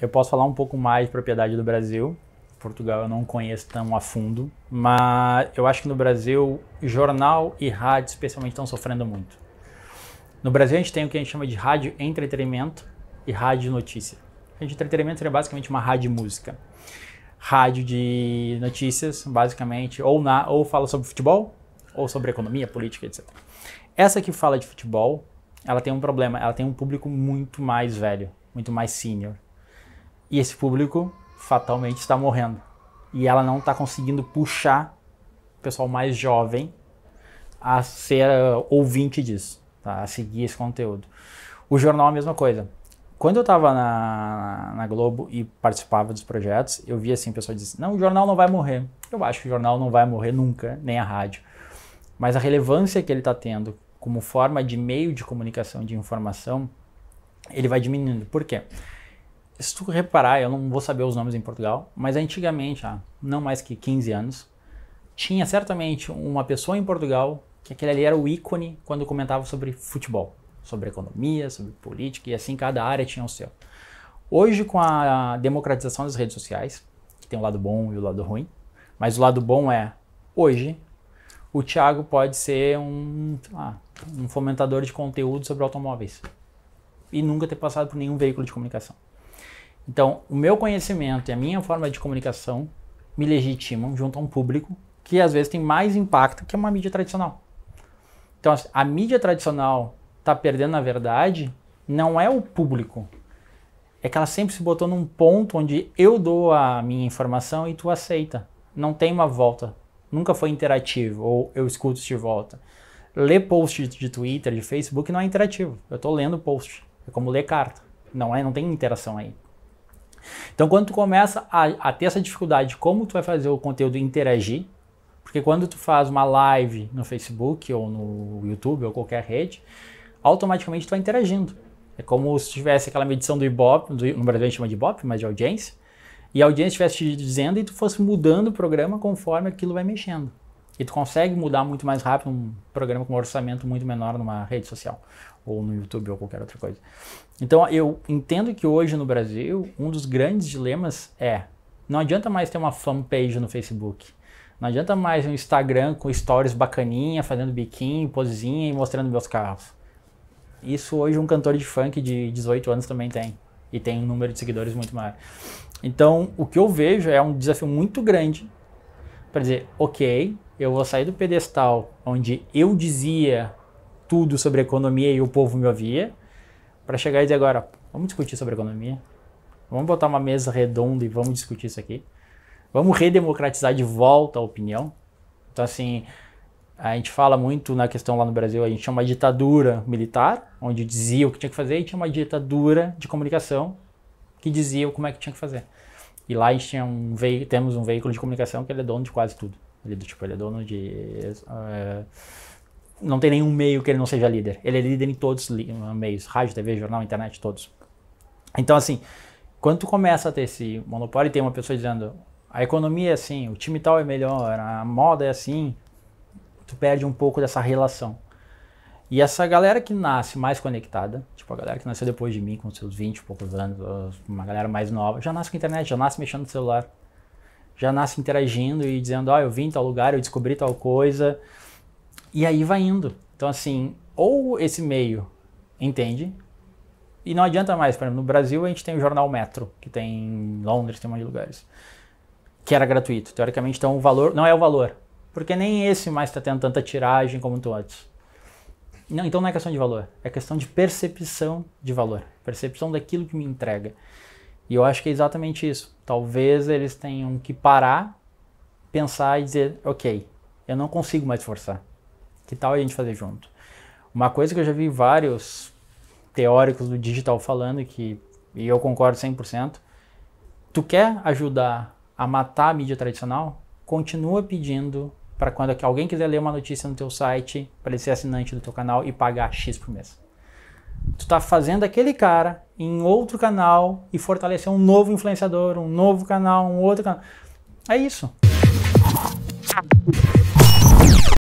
Eu posso falar um pouco mais de propriedade do Brasil. Portugal eu não conheço tão a fundo, mas eu acho que no Brasil jornal e rádio especialmente estão sofrendo muito. No Brasil a gente tem o que a gente chama de rádio entretenimento e rádio notícia. Rádio entretenimento seria basicamente uma rádio música. Rádio de notícias, basicamente, ou, na, ou fala sobre futebol, ou sobre economia, política, etc. Essa que fala de futebol, ela tem um problema, ela tem um público muito mais velho, muito mais senior. E esse público fatalmente está morrendo. E ela não está conseguindo puxar o pessoal mais jovem a ser uh, ouvinte disso, tá? a seguir esse conteúdo. O jornal a mesma coisa. Quando eu estava na, na, Globo e participava dos projetos, eu via assim, o pessoal dizia, não, o jornal não vai morrer. Eu acho que o jornal não vai morrer nunca, nem a rádio. Mas a relevância que ele está tendo como forma de meio de comunicação de informação, ele vai diminuindo. Por quê? se tu reparar, eu não vou saber os nomes em Portugal, mas antigamente, há não mais que 15 anos, tinha certamente uma pessoa em Portugal que aquele ali era o ícone quando comentava sobre futebol, sobre economia, sobre política e assim cada área tinha o seu. Hoje, com a democratização das redes sociais, que tem o lado bom e o lado ruim, mas o lado bom é hoje o Thiago pode ser um, um fomentador de conteúdo sobre automóveis e nunca ter passado por nenhum veículo de comunicação. Então, o meu conhecimento e a minha forma de comunicação me legitimam junto a um público que às vezes tem mais impacto que uma mídia tradicional. Então, assim, a mídia tradicional está perdendo, na verdade, não é o público. É que ela sempre se botou num ponto onde eu dou a minha informação e tu aceita. Não tem uma volta. Nunca foi interativo, ou eu escuto de volta. Ler post de Twitter, de Facebook, não é interativo. Eu estou lendo post. É como ler carta. Não, é, não tem interação aí. Então, quando tu começa a, a ter essa dificuldade como tu vai fazer o conteúdo interagir, porque quando tu faz uma live no Facebook ou no YouTube ou qualquer rede, automaticamente tu vai interagindo. É como se tivesse aquela medição do Ibope, do, no Brasil a gente chama de Ibope, mas de audiência, e a audiência estivesse te dizendo e tu fosse mudando o programa conforme aquilo vai mexendo. E tu consegue mudar muito mais rápido um programa com um orçamento muito menor numa rede social ou no YouTube ou qualquer outra coisa. Então eu entendo que hoje no Brasil um dos grandes dilemas é não adianta mais ter uma fanpage no Facebook. Não adianta mais um Instagram com stories bacaninha, fazendo biquinho, posezinha e mostrando meus carros. Isso hoje um cantor de funk de 18 anos também tem. E tem um número de seguidores muito maior. Então, o que eu vejo é um desafio muito grande para dizer, ok, eu vou sair do pedestal onde eu dizia tudo sobre economia e o povo me ouvia, para chegar e dizer agora, vamos discutir sobre economia, vamos botar uma mesa redonda e vamos discutir isso aqui, vamos redemocratizar de volta a opinião. Então, assim, a gente fala muito na questão lá no Brasil, a gente tinha uma ditadura militar, onde dizia o que tinha que fazer, e tinha uma ditadura de comunicação que dizia como é que tinha que fazer. E lá a gente tinha um temos um veículo de comunicação que ele é dono de quase tudo. Ele, é tipo, ele é dono de uh, não tem nenhum meio que ele não seja líder. Ele é líder em todos os meios, rádio, TV, jornal, internet, todos. Então, assim, quando tu começa a ter esse monopólio e tem uma pessoa dizendo a economia é assim, o time tal é melhor, a moda é assim, tu perde um pouco dessa relação. E essa galera que nasce mais conectada, tipo a galera que nasceu depois de mim, com seus 20 e poucos anos, uma galera mais nova, já nasce com a internet, já nasce mexendo no celular, já nasce interagindo e dizendo, ó, oh, ah, eu vim tal lugar, eu descobri tal coisa, e aí vai indo. Então, assim, ou esse meio entende, e não adianta mais. Por exemplo, no Brasil a gente tem o jornal Metro, que tem em Londres, tem um monte de lugares, que era gratuito. Teoricamente, então o valor não é o valor, porque nem esse mais está tendo tanta tiragem como antes. Não, então não é questão de valor, é questão de percepção de valor, percepção daquilo que me entrega. E eu acho que é exatamente isso. Talvez eles tenham que parar, pensar e dizer, ok, eu não consigo mais forçar. Que tal a gente fazer junto? Uma coisa que eu já vi vários teóricos do digital falando, que, e eu concordo 100%, tu quer ajudar a matar a mídia tradicional? Continua pedindo para quando alguém quiser ler uma notícia no teu site, para ele ser assinante do teu canal e pagar X por mês. Tu está fazendo aquele cara em outro canal e fortalecer um novo influenciador, um novo canal, um outro canal. É isso.